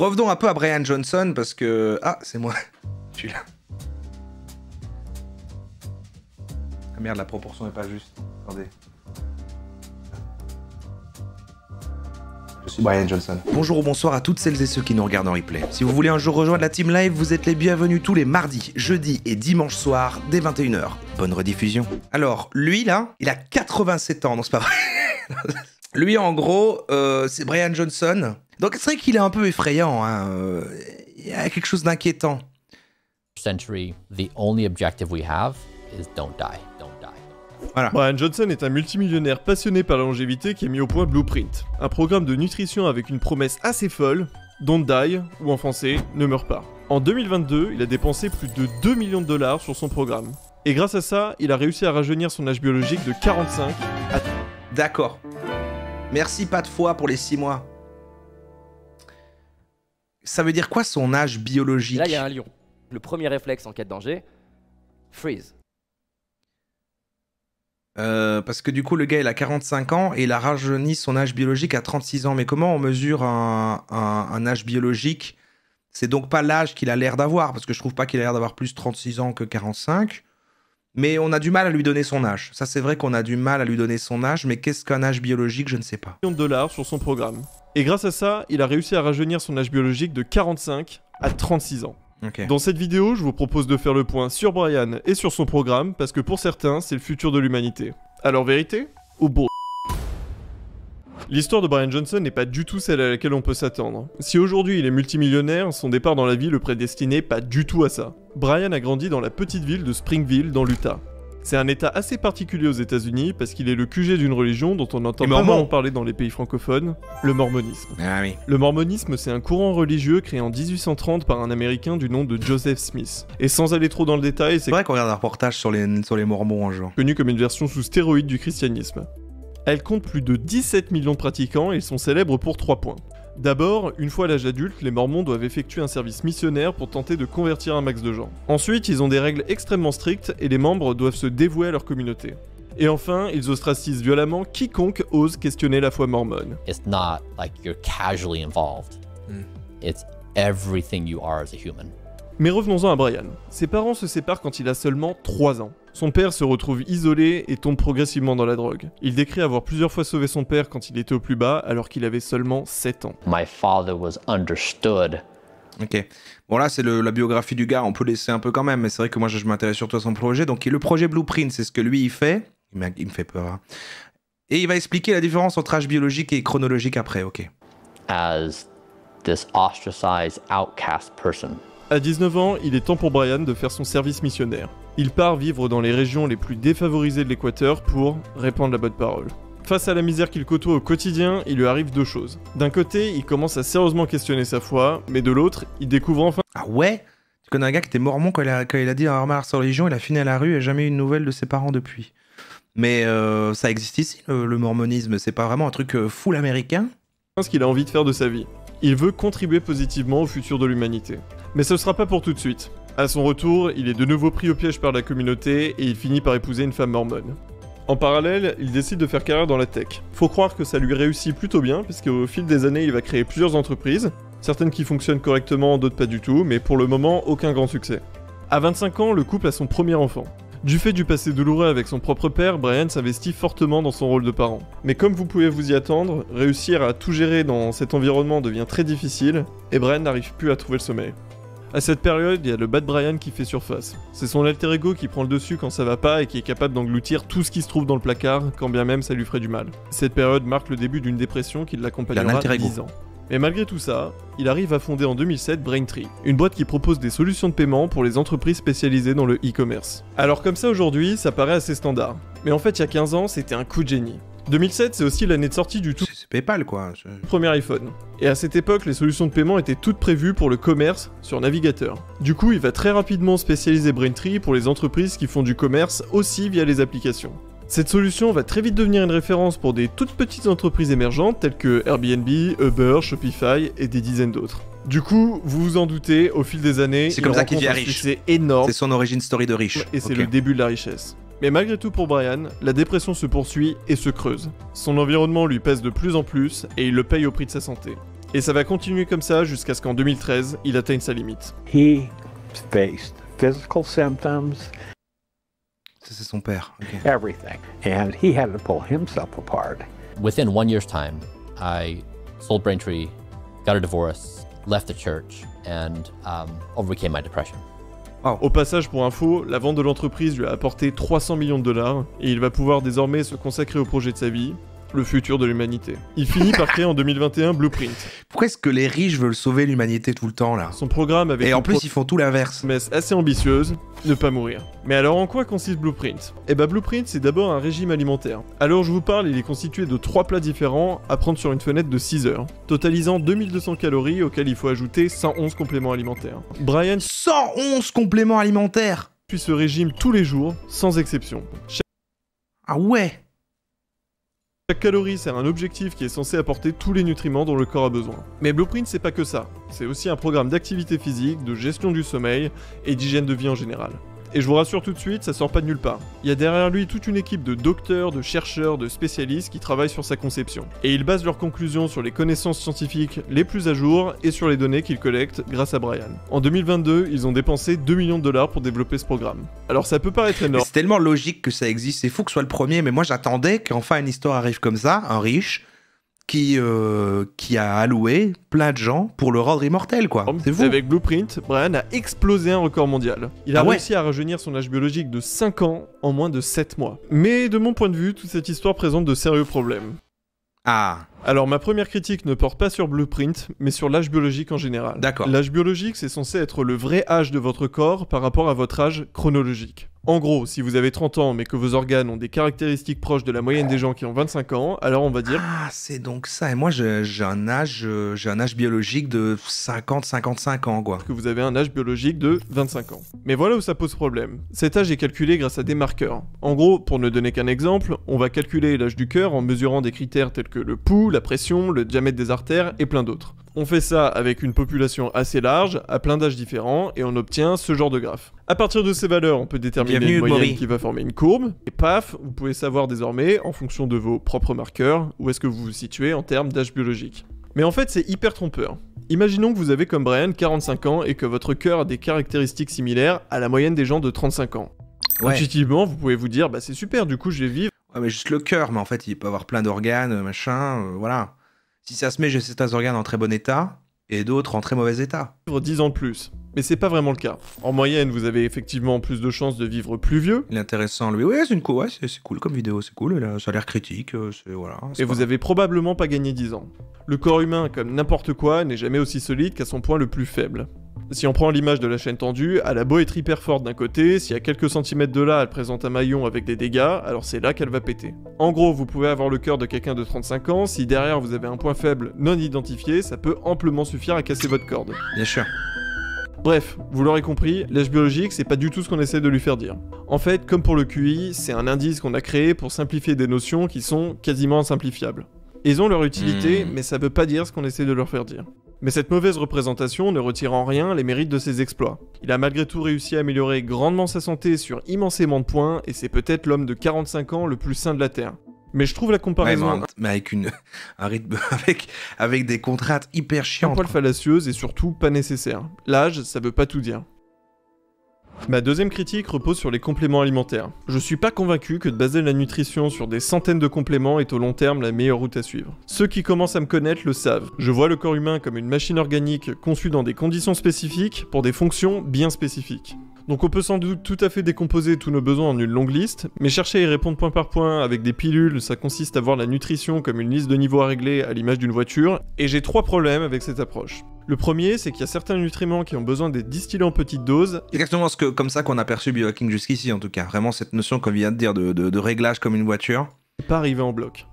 Revenons un peu à Brian Johnson parce que. Ah, c'est moi. Je suis là. Ah merde, la proportion n'est pas juste. Attendez. Je suis Brian Johnson. Bonjour ou bonsoir à toutes celles et ceux qui nous regardent en replay. Si vous voulez un jour rejoindre la team live, vous êtes les bienvenus tous les mardis, jeudi et dimanche soir dès 21h. Bonne rediffusion. Alors, lui là, il a 87 ans, non c'est pas vrai. lui en gros, euh, c'est Brian Johnson. Donc c'est vrai qu'il est un peu effrayant. Hein. Euh, il y a quelque chose d'inquiétant. Brian Johnson est un multimillionnaire passionné par la longévité qui a mis au point Blueprint, un programme de nutrition avec une promesse assez folle Don't die, ou en français, ne meurs pas. En 2022, il a dépensé plus de 2 millions de dollars sur son programme. Et grâce à ça, il a réussi à rajeunir son âge biologique de 45 D'accord. Merci pas de foi pour les 6 mois. Ça veut dire quoi son âge biologique Là, il y a un lion. Le premier réflexe en cas de danger, freeze. Euh, parce que du coup, le gars, il a 45 ans et il a rajeuni son âge biologique à 36 ans. Mais comment on mesure un, âge biologique C'est donc pas l'âge qu'il a l'air d'avoir, parce que je trouve pas qu'il a l'air d'avoir plus 36 ans que 45. Mais on a du mal à lui donner son âge. Ça, c'est vrai qu'on a du mal à lui donner son âge, mais qu'est-ce qu'un âge biologique Je ne sais pas. de dollars sur son programme. Et grâce à ça, il a réussi à rajeunir son âge biologique de 45 à 36 ans. Dans cette vidéo, je vous propose de faire le point sur Brian et sur son programme, parce que pour certains, c'est le futur de l'humanité. Alors vérité ou bourre L'histoire de Brian Johnson n'est pas du tout celle à laquelle on peut s'attendre. Si aujourd'hui il est multimillionnaire, son départ dans la vie le prédestinait pas du tout à ça. Brian a grandi dans la petite ville de Springville dans l'Utah. C'est un état assez particulier aux États-Unis parce qu'il est le QG d'une religion dont on entend pas parler dans les pays francophones, le mormonisme. Ah le mormonisme, c'est un courant religieux créé en 1830 par un américain du nom de Joseph Smith. Et sans aller trop dans le détail, c'est vrai qu'on regarde un reportage sur les, mormons en jour. Connu comme une version sous stéroïde du christianisme. Elle compte plus de 17 millions de pratiquants et ils sont célèbres pour trois points. D'abord, une fois l'âge adulte, les Mormons doivent effectuer un service missionnaire pour tenter de convertir un max de gens. Ensuite, ils ont des règles extrêmement strictes et les membres doivent se dévouer à leur communauté. Et enfin, ils ostracisent violemment quiconque ose questionner la foi mormone. It's not like you're casually involved. Hmm. It's everything you are as a human. Mais revenons-en à Brian. Ses parents se séparent quand il a seulement 3 ans. Son père se retrouve isolé et tombe progressivement dans la drogue. Il décrit avoir plusieurs fois sauvé son père quand il était au plus bas alors qu'il avait seulement 7 ans. My father was understood. Ok. Bon, là, c'est la biographie du gars, on peut laisser un peu quand même, mais c'est vrai que moi, je, m'intéresse surtout à son projet. Donc, le projet Blueprint, c'est ce que lui, il fait. Il, me fait peur. Hein. Et il va expliquer la différence entre âge biologique et chronologique après, ok. As this ostracized outcast person. À 19 ans, il est temps pour Brian de faire son service missionnaire. Il part vivre dans les régions les plus défavorisées de l'Équateur pour répandre la bonne parole. Face à la misère qu'il côtoie au quotidien, il lui arrive deux choses. D'un côté, il commence à sérieusement questionner sa foi, mais de l'autre, il découvre enfin... Ah ouais Tu connais un gars qui était mormon quand il a, dit un remarque sur religion, il a fini à la rue et jamais eu de nouvelle de ses parents depuis. Mais euh, ça existe ici, le, le mormonisme, c'est pas vraiment un truc euh, full américain Ce qu'il a envie de faire de sa vie. Il veut contribuer positivement au futur de l'humanité. Mais ce ne sera pas pour tout de suite. À son retour, il est de nouveau pris au piège par la communauté et il finit par épouser une femme mormone. En parallèle, il décide de faire carrière dans la tech. Faut croire que ça lui réussit plutôt bien, puisque au fil des années, il va créer plusieurs entreprises, certaines qui fonctionnent correctement, d'autres pas du tout, mais pour le moment, aucun grand succès. À 25 ans, le couple a son premier enfant. Du fait du passé douloureux avec son propre père, Brian s'investit fortement dans son rôle de parent. Mais comme vous pouvez vous y attendre, réussir à tout gérer dans cet environnement devient très difficile, et Brian n'arrive plus à trouver le sommeil. À cette période, il y a le Bad Brian qui fait surface. C'est son alter ego qui prend le dessus quand ça va pas et qui est capable d'engloutir tout ce qui se trouve dans le placard, quand bien même ça lui ferait du mal. Cette période marque le début d'une dépression qui l'accompagnera 10 ans. Mais malgré tout ça, il arrive à fonder en 2007 Braintree, une boîte qui propose des solutions de paiement pour les entreprises spécialisées dans le e-commerce. Alors comme ça aujourd'hui, ça paraît assez standard. Mais en fait, il y a 15 ans, c'était un coup de génie. 2007, c'est aussi l'année de sortie du tout. PayPal quoi. Premier iPhone. Et à cette époque, les solutions de paiement étaient toutes prévues pour le commerce sur navigateur. Du coup, il va très rapidement spécialiser Braintree pour les entreprises qui font du commerce aussi via les applications. Cette solution va très vite devenir une référence pour des toutes petites entreprises émergentes telles que Airbnb, Uber, Shopify et des dizaines d'autres. Du coup, vous vous en doutez, au fil des années, c'est comme ça qu'il devient C'est énorme. C'est son origine story de riche. Et c'est le début de la richesse. Mais malgré tout pour Brian, la dépression se poursuit et se creuse. Son environnement lui pèse de plus en plus et il le paye au prix de sa santé. Et ça va continuer comme ça jusqu'à ce qu'en 2013, il atteigne sa limite. He faced physical symptoms. c'est son père. Okay. Everything. And he had to pull himself apart. Within one year's time, I sold Braintree, got a divorce, left the church, and um, overcame my depression. Ah. Au passage, pour info, la vente de l'entreprise lui a apporté 300 millions de dollars et il va pouvoir désormais se consacrer au projet de sa vie, le futur de l'humanité. Il finit par créer en 2021 Blueprint. Pourquoi est-ce que les riches veulent sauver l'humanité tout le temps là Son programme avait. Et en plus, ils font tout l'inverse. Mais assez ambitieuse, ne pas mourir. Mais alors, en quoi consiste Blueprint Eh bah, Blueprint, c'est d'abord un régime alimentaire. Alors, je vous parle, il est constitué de trois plats différents à prendre sur une fenêtre de 6 heures, totalisant 2200 calories auxquelles il faut ajouter 111 compléments alimentaires. Brian. 111 compléments alimentaires Puis ce régime tous les jours, sans exception. Ah ouais chaque calorie c'est un objectif qui est censé apporter tous les nutriments dont le corps a besoin. Mais Blueprint, c'est pas que ça. C'est aussi un programme d'activité physique, de gestion du sommeil et d'hygiène de vie en général. Et je vous rassure tout de suite, ça sort pas de nulle part. Il y a derrière lui toute une équipe de docteurs, de chercheurs, de spécialistes qui travaillent sur sa conception. Et ils basent leurs conclusions sur les connaissances scientifiques les plus à jour et sur les données qu'ils collectent grâce à Brian. En 2022, ils ont dépensé 2 millions de dollars pour développer ce programme. Alors ça peut paraître énorme. C'est tellement logique que ça existe, c'est fou que ce soit le premier, mais moi j'attendais qu'enfin une histoire arrive comme ça, un riche, euh, qui, a alloué plein de gens pour le rendre immortel, quoi. C'est Avec Blueprint, Brian a explosé un record mondial. Il a ah réussi à rajeunir son âge biologique de 5 ans en moins de 7 mois. Mais de mon point de vue, toute cette histoire présente de sérieux problèmes. Ah alors ma première critique ne porte pas sur Blueprint, mais sur l'âge biologique en général. D'accord. L'âge biologique, c'est censé être le vrai âge de votre corps par rapport à votre âge chronologique. En gros, si vous avez 30 ans mais que vos organes ont des caractéristiques proches de la moyenne des gens qui ont 25 ans, alors on va dire... Ah, c'est donc ça. Et moi, j'ai un âge euh, un âge biologique de 50-55 ans, quoi. Que vous avez un âge biologique de 25 ans. Mais voilà où ça pose problème. Cet âge est calculé grâce à des marqueurs. En gros, pour ne donner qu'un exemple, on va calculer l'âge du cœur en mesurant des critères tels que le pouls, la pression, le diamètre des artères et plein d'autres. On fait ça avec une population assez large, à plein d'âges différents, et on obtient ce genre de graphe. À partir de ces valeurs, on peut déterminer une moyenne qui va former une courbe, et paf, vous pouvez savoir désormais, en fonction de vos propres marqueurs, où est-ce que vous vous situez en termes d'âge biologique. Mais en fait, c'est hyper trompeur. Imaginons que vous avez comme Brian 45 ans et que votre cœur a des caractéristiques similaires à la moyenne des gens de 35 ans. Intuitivement, vous pouvez vous dire, bah c'est super, du coup je vais vivre Ouais, mais juste le cœur, mais en fait, il peut avoir plein d'organes, euh, machin, euh, voilà. Si ça se met, j'ai certains organes en très bon état et d'autres en très mauvais état. Vivre 10 ans de plus. Mais c'est pas vraiment le cas. En moyenne, vous avez effectivement plus de chances de vivre plus vieux. L'intéressant, lui, ouais, c'est une ouais, c'est cool comme vidéo, c'est cool, ça a l'air critique, euh, c'est voilà. Et vous avez probablement pas gagné 10 ans. Le corps humain, comme n'importe quoi, n'est jamais aussi solide qu'à son point le plus faible. Si on prend l'image de la chaîne tendue, elle a beau être hyper forte d'un côté, si à quelques centimètres de là elle présente un maillon avec des dégâts, alors c'est là qu'elle va péter. En gros, vous pouvez avoir le cœur de quelqu'un de 35 ans, si derrière vous avez un point faible non identifié, ça peut amplement suffire à casser votre corde. Bien sûr. Bref, vous l'aurez compris, l'âge biologique, c'est pas du tout ce qu'on essaie de lui faire dire. En fait, comme pour le QI, c'est un indice qu'on a créé pour simplifier des notions qui sont quasiment simplifiables. Ils ont leur utilité, hmm. mais ça veut pas dire ce qu'on essaie de leur faire dire. Mais cette mauvaise représentation ne retire en rien les mérites de ses exploits. Il a malgré tout réussi à améliorer grandement sa santé sur immensément de points, et c'est peut-être l'homme de 45 ans le plus sain de la Terre. Mais je trouve la comparaison. mais, avec une, un rythme, avec, avec des contraintes hyper chiantes. Un poil fallacieuse et surtout pas nécessaire. L'âge, ça veut pas tout dire. Ma deuxième critique repose sur les compléments alimentaires. Je suis pas convaincu que de baser la nutrition sur des centaines de compléments est au long terme la meilleure route à suivre. Ceux qui commencent à me connaître le savent. Je vois le corps humain comme une machine organique conçue dans des conditions spécifiques pour des fonctions bien spécifiques. Donc on peut sans doute tout à fait décomposer tous nos besoins en une longue liste, mais chercher à y répondre point par point avec des pilules, ça consiste à voir la nutrition comme une liste de niveaux à régler à l'image d'une voiture, et j'ai trois problèmes avec cette approche. Le premier, c'est qu'il y a certains nutriments qui ont besoin d'être distillés en petites doses. Exactement ce que, comme ça qu'on a perçu Biohacking jusqu'ici, en tout cas. Vraiment cette notion qu'on vient de dire de, réglage comme une voiture. Pas arriver en bloc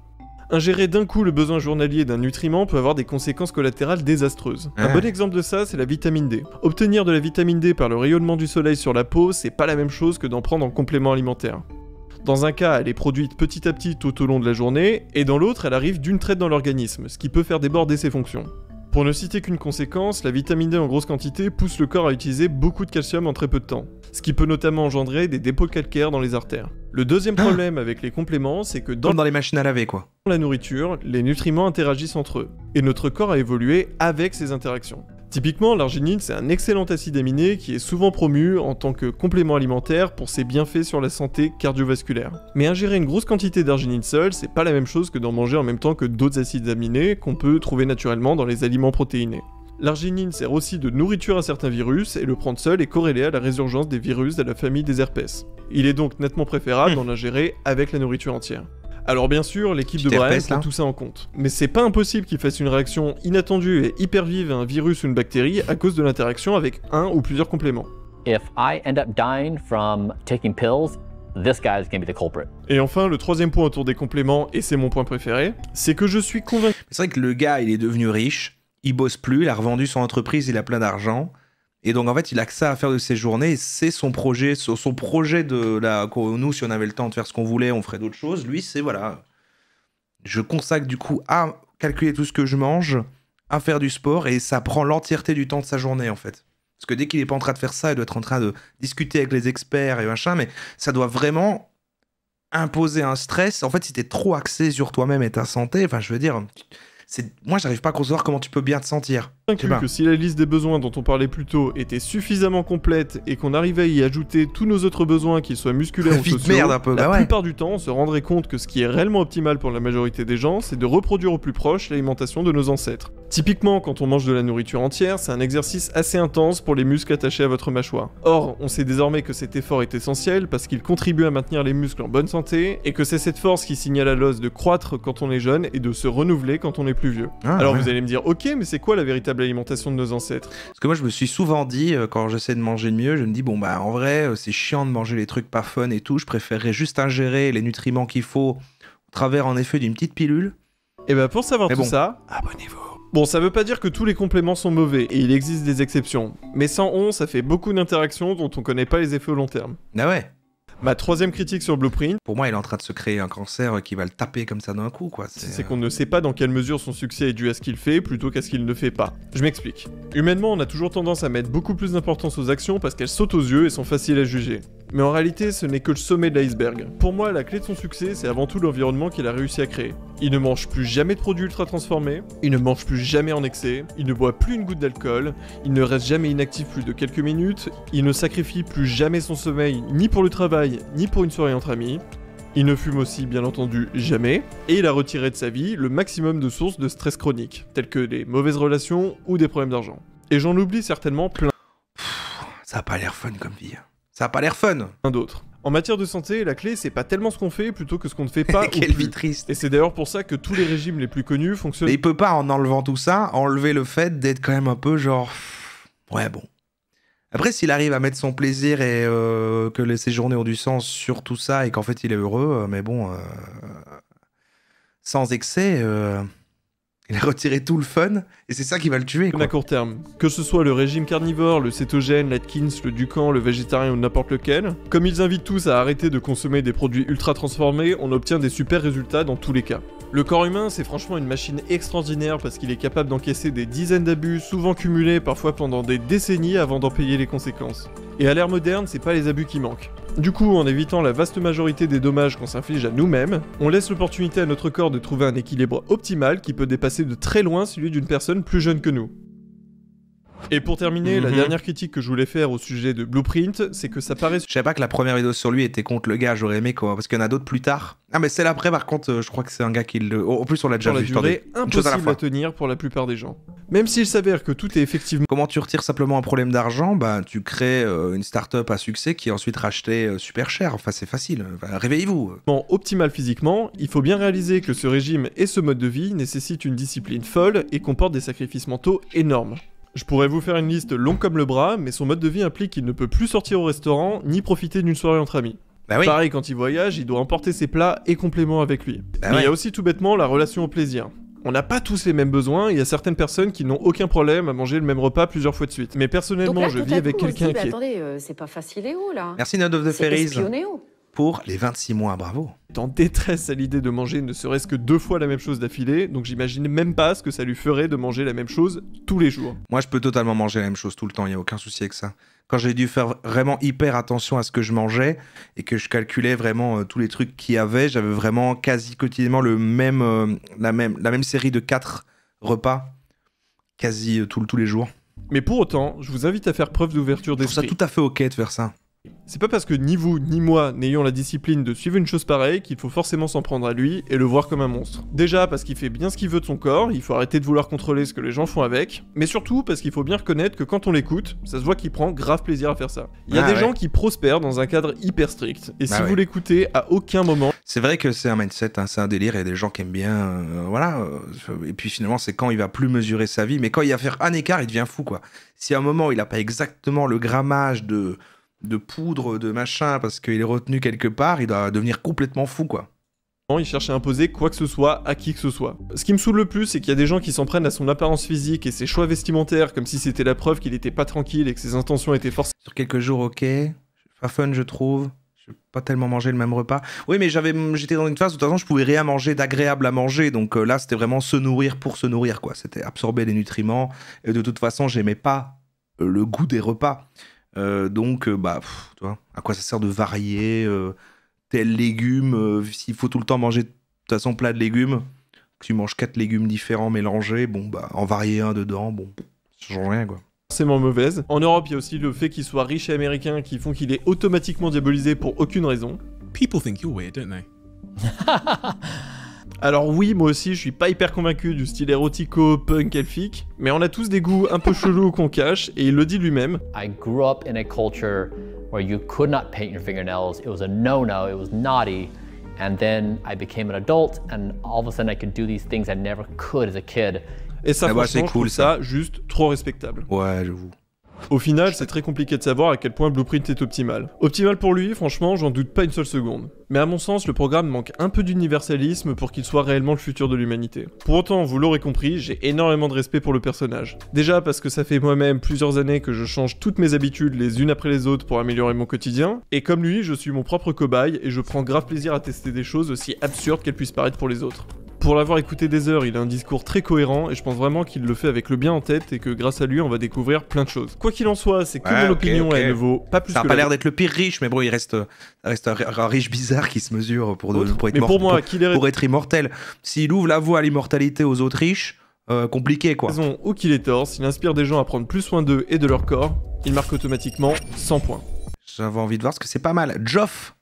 ingérer d'un coup le besoin journalier d'un nutriment peut avoir des conséquences collatérales désastreuses. Un ah. bon exemple de ça, c'est la vitamine D. Obtenir de la vitamine D par le rayonnement du soleil sur la peau, c'est pas la même chose que d'en prendre en complément alimentaire. Dans un cas, elle est produite petit à petit tout au long de la journée, et dans l'autre, elle arrive d'une traite dans l'organisme, ce qui peut faire déborder ses fonctions. Pour ne citer qu'une conséquence, la vitamine D en grosse quantité pousse le corps à utiliser beaucoup de calcium en très peu de temps ce qui peut notamment engendrer des dépôts calcaires dans les artères. Le deuxième ah. problème avec les compléments, c'est que dans, dans les machines à laver quoi. la nourriture, les nutriments interagissent entre eux, et notre corps a évolué avec ces interactions. Typiquement, l'arginine, c'est un excellent acide aminé qui est souvent promu en tant que complément alimentaire pour ses bienfaits sur la santé cardiovasculaire. Mais ingérer une grosse quantité d'arginine seule, c'est pas la même chose que d'en manger en même temps que d'autres acides aminés qu'on peut trouver naturellement dans les aliments protéinés. L'arginine sert aussi de nourriture à certains virus et le prendre seul est corrélé à la résurgence des virus de la famille des herpès. Il est donc nettement préférable hmm. d'en ingérer avec la nourriture entière. Alors bien sûr, l'équipe de Brian prend tout ça en compte. Mais c'est pas impossible qu'il fasse une réaction inattendue et hyper vive à un virus ou une bactérie à cause de l'interaction avec un ou plusieurs compléments. Et enfin, le troisième point autour des compléments, et c'est mon point préféré, c'est que je suis convaincu. C'est vrai que le gars, il est devenu riche, il bosse plus, il a revendu son entreprise, il a plein d'argent. Et donc, en fait, il a que ça à faire de ses journées. C'est son projet, son projet de la. Nous, si on avait le temps de faire ce qu'on voulait, on ferait d'autres choses. Lui, c'est voilà. Je consacre du coup à calculer tout ce que je mange, à faire du sport, et ça prend l'entièreté du temps de sa journée, en fait. Parce que dès qu'il n'est pas en train de faire ça, il doit être en train de discuter avec les experts et machin, mais ça doit vraiment imposer un stress. En fait, si t'es trop axé sur toi-même et ta santé, enfin, je veux dire, moi, j'arrive pas à concevoir comment tu peux bien te sentir que si la liste des besoins dont on parlait plus tôt était suffisamment complète et qu'on arrivait à y ajouter tous nos autres besoins, qu'ils soient musculaires ou sociaux, la bah plupart du temps, on se rendrait compte que ce qui est réellement optimal pour la majorité des gens, c'est de reproduire au plus proche l'alimentation de nos ancêtres. Typiquement, quand on mange de la nourriture entière, c'est un exercice assez intense pour les muscles attachés à votre mâchoire. Or, on sait désormais que cet effort est essentiel parce qu'il contribue à maintenir les muscles en bonne santé et que c'est cette force qui signale à l'os de croître quand on est jeune et de se renouveler quand on est plus vieux. Ah, Alors vous allez me dire, ok, mais c'est quoi la véritable l'alimentation de nos ancêtres. Parce que moi, je me suis souvent dit, euh, quand j'essaie de manger mieux, je me dis, bon, bah, en vrai, euh, c'est chiant de manger les trucs pas fun et tout. Je préférerais juste ingérer les nutriments qu'il faut au travers, en effet, d'une petite pilule. Et eh bah, ben, pour savoir tout ça, abonnez-vous. Bon, ça veut pas dire que tous les compléments sont mauvais, et il existe des exceptions. Mais sans on, ça fait beaucoup d'interactions dont on connaît pas les effets au long terme. Ah ouais Ma troisième critique sur Blueprint. Pour moi, il est en train de se créer un cancer qui va le taper comme ça d'un coup, quoi. C'est euh, qu'on ne sait pas dans quelle mesure son succès est dû à ce qu'il fait plutôt qu'à ce qu'il ne fait pas. Je m'explique. Humainement, on a toujours tendance à mettre beaucoup plus d'importance aux actions parce qu'elles sautent aux yeux et sont faciles à juger. Mais en réalité, ce n'est que le sommet de l'iceberg. Pour moi, la clé de son succès, c'est avant tout l'environnement qu'il a réussi à créer. Il ne mange plus jamais de produits ultra transformés, il ne mange plus jamais en excès, il ne boit plus une goutte d'alcool, il ne reste jamais inactif plus de quelques minutes, il ne sacrifie plus jamais son sommeil ni pour le travail ni pour une soirée entre amis, il ne fume aussi, bien entendu, jamais, et il a retiré de sa vie le maximum de sources de stress chronique, telles que des mauvaises relations ou des problèmes d'argent. Et j'en oublie certainement plein. Ça a pas l'air fun comme vie. Hein. Ça a pas l'air fun. Un d'autres. En matière de santé, la clé, c'est pas tellement ce qu'on fait plutôt que ce qu'on ne fait pas. Quelle vie triste. Et c'est d'ailleurs pour ça que tous les régimes les plus connus fonctionnent. Mais il peut pas, en enlevant tout ça, enlever le fait d'être quand même un peu genre. Ouais, bon. Après, s'il arrive à mettre son plaisir et euh, que ses journées ont du sens sur tout ça et qu'en fait il est heureux, euh, mais bon. Euh, sans excès. Il a retiré tout le fun, et c'est ça qui va le tuer. Quoi. À court terme, que ce soit le régime carnivore, le cétogène, l'Atkins, le Ducan, le végétarien ou n'importe lequel, comme ils invitent tous à arrêter de consommer des produits ultra transformés, on obtient des super résultats dans tous les cas. Le corps humain, c'est franchement une machine extraordinaire parce qu'il est capable d'encaisser des dizaines d'abus, souvent cumulés, parfois pendant des décennies avant d'en payer les conséquences. Et à l'ère moderne, c'est pas les abus qui manquent. Du coup, en évitant la vaste majorité des dommages qu'on s'inflige à nous-mêmes, on laisse l'opportunité à notre corps de trouver un équilibre optimal qui peut dépasser de très loin celui d'une personne plus jeune que nous. Et pour terminer, la mhm. dernière critique que je voulais faire au sujet de Blueprint, c'est que ça paraît. Je savais pas que la première vidéo sur lui était contre le gars, j'aurais aimé quoi, parce qu'il y en a d'autres plus tard. Ah, mais celle après, par contre, euh, je crois que c'est un gars qui le. En plus, on l'a déjà vu. durée, impossible à, la tenir pour la plupart des gens. Même s'il s'avère que tout est effectivement. Comment tu retires simplement un problème d'argent Bah, tu crées euh, une start-up à succès qui est ensuite rachetée euh, super cher. Enfin, c'est facile. Réveillez-vous. Bon, optimal physiquement, il faut bien réaliser que ce régime et ce mode de vie nécessitent une discipline folle et comportent des sacrifices mentaux énormes. Je pourrais vous faire une liste longue comme le bras, mais son mode de vie implique qu'il ne peut plus sortir au restaurant ni profiter d'une soirée entre amis. Bah Pareil, quand il voyage, il doit emporter ses plats et compléments avec lui. Bah mais il y a aussi tout bêtement la relation au plaisir. On n'a pas tous les mêmes besoins, il y a certaines personnes qui n'ont aucun problème à manger le même repas plusieurs fois de suite. Mais personnellement, je vis avec quelqu'un bah, qui. Attendez, euh, c'est pas facile et là Merci of the Pour les 26 mois, bravo en détresse à l'idée de manger ne serait-ce que deux fois la même chose d'affilée, donc j'imagine même pas ce que ça lui ferait de manger la même chose tous les jours. Moi, je peux totalement manger la même chose tout le temps, il n'y a aucun souci avec ça. Quand j'ai dû faire vraiment hyper attention à ce que je mangeais et que je calculais vraiment euh, tous les trucs qu'il y avait, j'avais vraiment quasi quotidiennement le même, euh, la, même, la même série de quatre repas, quasi euh, tous les jours. Mais pour autant, je vous invite à faire preuve d'ouverture d'esprit. Je trouve ça tout à fait ok de faire ça. C'est pas parce que ni vous ni moi n'ayons la discipline de suivre une chose pareille qu'il faut forcément s'en prendre à lui et le voir comme un monstre. Déjà parce qu'il fait bien ce qu'il veut de son corps, il faut arrêter de vouloir contrôler ce que les gens font avec, mais surtout parce qu'il faut bien reconnaître que quand on l'écoute, ça se voit qu'il prend grave plaisir à faire ça. Il y a ah des gens qui prospèrent dans un cadre hyper strict, et bah si vous l'écoutez à aucun moment... C'est vrai que c'est un mindset, hein, c'est un délire, il y a des gens qui aiment bien... Euh, voilà, euh, et puis finalement c'est quand il va plus mesurer sa vie, mais quand il va faire un écart, il devient fou quoi. Si à un moment il a pas exactement le grammage de de poudre, de machin, parce qu'il est retenu quelque part, il doit devenir complètement fou, quoi. Il cherche à imposer quoi que ce soit à qui que ce soit. Ce qui me saoule le plus, c'est qu'il y a des gens qui s'en prennent à son apparence physique et ses choix vestimentaires comme si c'était la preuve qu'il était pas tranquille et que ses intentions étaient forcées. Sur quelques jours, ok. Pas fun, je trouve. Je pas tellement mangé le même repas. Oui, mais j'avais, j'étais dans une phase où de toute façon je pouvais rien manger d'agréable à manger. Donc euh, là, c'était vraiment se nourrir pour se nourrir, quoi. C'était absorber les nutriments. Et de toute façon, j'aimais pas euh, le goût des repas. Euh, donc, euh, bah, à quoi ça sert de varier euh, tel légume S'il faut tout le temps manger de toute façon plat de légumes, que tu manges quatre légumes différents mélangés, bon, bah, en varier un dedans, bon, ça change rien, quoi forcément mauvaise. En Europe, il y a aussi le fait qu'il soit riche et américain qui font qu'il est automatiquement diabolisé pour aucune raison. People think you're weird, don't they? Alors oui, moi aussi, je suis pas hyper convaincu du style érotico, punk, elfique, mais on a tous des goûts un peu chelous qu'on cache, et il le dit lui-même. Et ça, ah bah, c'est cool, ça, juste trop respectable. Ouais, je vous... Au final, c'est très compliqué de savoir à quel point Blueprint est optimal. Optimal pour lui, franchement, j'en doute pas une seule seconde. Mais à mon sens, le programme manque un peu d'universalisme pour qu'il soit réellement le futur de l'humanité. Pour autant, vous l'aurez compris, j'ai énormément de respect pour le personnage. Déjà parce que ça fait moi-même plusieurs années que je change toutes mes habitudes les unes après les autres pour améliorer mon quotidien, et comme lui, je suis mon propre cobaye et je prends grave plaisir à tester des choses aussi absurdes qu'elles puissent paraître pour les autres. Pour l'avoir écouté des heures, il a un discours très cohérent et je pense vraiment qu'il le fait avec le bien en tête et que grâce à lui, on va découvrir plein de choses. Quoi qu'il en soit, c'est que mon opinion, elle ne vaut pas plus Ça a pas l'air d'être le pire riche, mais bon, il reste, reste un, riche bizarre qui se mesure pour, de, pour, être, moi, être immortel. S'il ouvre la voie à l'immortalité aux autres riches, euh, compliqué quoi. ou qu'il est tort, s'il inspire des gens à prendre plus soin d'eux et de leur corps, il marque automatiquement 100 points. J'avais envie de voir ce que c'est pas mal. Joff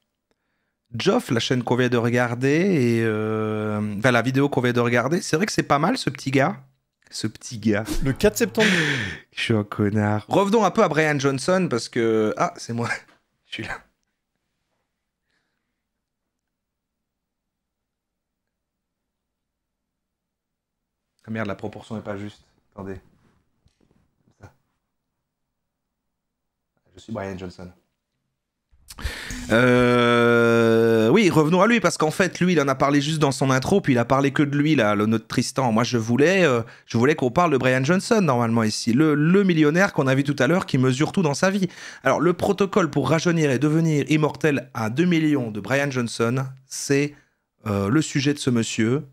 Joff, la chaîne qu'on vient de regarder, et euh, enfin, la vidéo qu'on vient de regarder. C'est vrai que c'est pas mal ce petit gars. Ce petit gars. Le 4 septembre. Je suis un connard. Revenons un peu à Brian Johnson parce que. Ah, c'est moi. Je suis là. Ah merde, la proportion n'est pas juste. Attendez. Je suis Brian Johnson. Euh, oui, revenons à lui parce qu'en fait, lui, il en a parlé juste dans son intro, puis il a parlé que de lui là, le notre Tristan. Moi, je voulais, euh, je voulais qu'on parle de Brian Johnson normalement ici, le, millionnaire qu'on a vu tout à l'heure qui mesure tout dans sa vie. Alors, le protocole pour rajeunir et devenir immortel à 2 millions de Brian Johnson, c'est euh, le sujet de ce monsieur.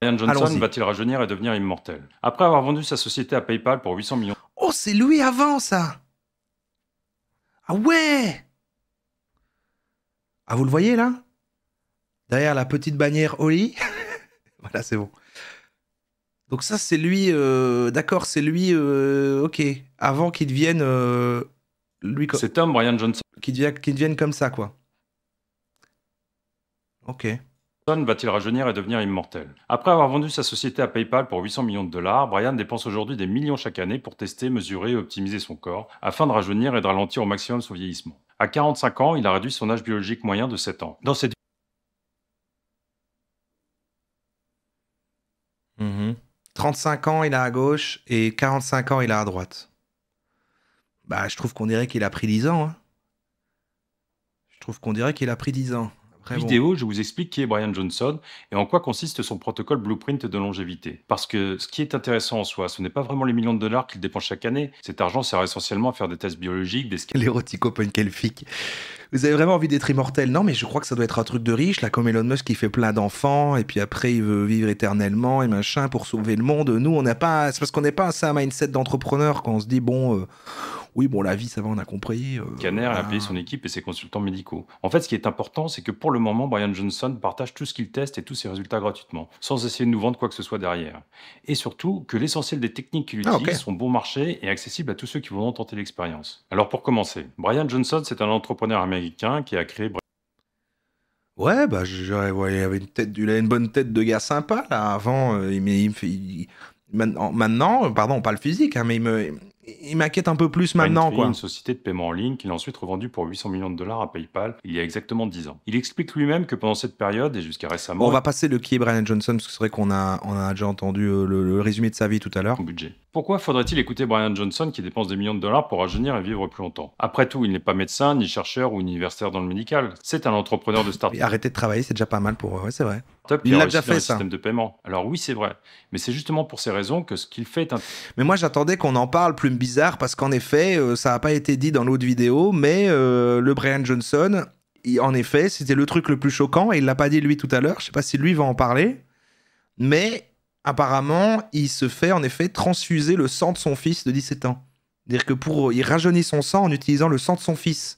Brian Johnson va-t-il rajeunir et devenir immortel Après avoir vendu sa société à PayPal pour 800 millions. Oh, c'est lui avant ça Ah ouais ah, vous le voyez là Derrière la petite bannière Oli Voilà, c'est bon. Donc ça, c'est lui... Euh, d'accord, c'est lui... Euh, ok. Avant qu'il devienne... Euh, lui c'est Tom Brian Johnson. qui devienne, comme ça, quoi. Ok va-t-il rajeunir et devenir immortel Après avoir vendu sa société à PayPal pour 800 millions de dollars, Brian dépense aujourd'hui des millions chaque année pour tester, mesurer et optimiser son corps afin de rajeunir et de ralentir au maximum son vieillissement. À 45 ans, il a réduit son âge biologique moyen de 7 ans. Dans cette 35 mm-hmm. ans, il a à gauche et 45 ans, il a à droite. Bah, je trouve qu'on dirait qu'il a pris 10 ans. Hein. Je trouve qu'on dirait qu'il a pris 10 ans vidéo, je vous explique qui est Brian Johnson et en quoi consiste son protocole Blueprint de longévité. Parce que ce qui est intéressant en soi, ce n'est pas vraiment les millions de dollars qu'il dépense chaque année. Cet argent sert essentiellement à faire des tests biologiques, des scans. L'érotique open Vous avez vraiment envie d'être immortel Non, mais je crois que ça doit être un truc de riche, là, comme Elon Musk qui fait plein d'enfants et puis après il veut vivre éternellement et machin pour sauver le monde. Nous, on n'a pas. C'est parce qu'on n'est pas assez un mindset d'entrepreneur quand on se dit, bon. Euh, oui, bon, la vie, ça va, on a compris. Caner euh, a payé son équipe et ses consultants médicaux. En fait, ce qui est important, c'est que pour le moment, Brian Johnson partage tout ce qu'il teste et tous ses résultats gratuitement, sans essayer de nous vendre quoi que ce soit derrière. Et surtout, que l'essentiel des techniques qu'il ah, utilise sont bon marché et accessibles à tous ceux qui voudront tenter l'expérience. Alors, pour commencer, Brian Johnson, c'est un entrepreneur américain qui a créé Ouais, bah, avait une tête, il une bonne tête de gars sympa, là, avant. Euh, maintenant, pardon, pas le physique, hein, mais il me, il m'inquiète un peu plus maintenant. Quoi. une société de paiement en ligne qu'il a ensuite revendue pour 800 millions de dollars à PayPal il y a exactement 10 ans. Il explique lui-même que pendant cette période et jusqu'à récemment. on va passer le qui est Brian Johnson, parce que c'est vrai qu'on a, on a déjà entendu euh, le, résumé de sa vie tout à l'heure. Budget. Pourquoi faudrait-il écouter Brian Johnson qui dépense des millions de dollars pour rajeunir et vivre plus longtemps Après tout, il n'est pas médecin, ni chercheur ou universitaire dans le médical. C'est un entrepreneur de start-up. Arrêter de travailler, c'est déjà pas mal pour eux, ouais, c'est vrai. Il a déjà fait, ça. Alors oui, c'est vrai. Mais c'est justement pour ces raisons que ce qu'il fait est un... Mais moi, j'attendais qu'on en parle, plus bizarre, parce qu'en effet, euh, ça n'a pas été dit dans l'autre vidéo, mais euh, le Brian Johnson, en effet, c'était le truc le plus choquant, et il l'a pas dit lui tout à l'heure, je sais pas si lui va en parler, mais apparemment, il se fait en effet transfuser le sang de son fils de 17 ans. C'est-à-dire que pour, il rajeunit son sang en utilisant le sang de son fils.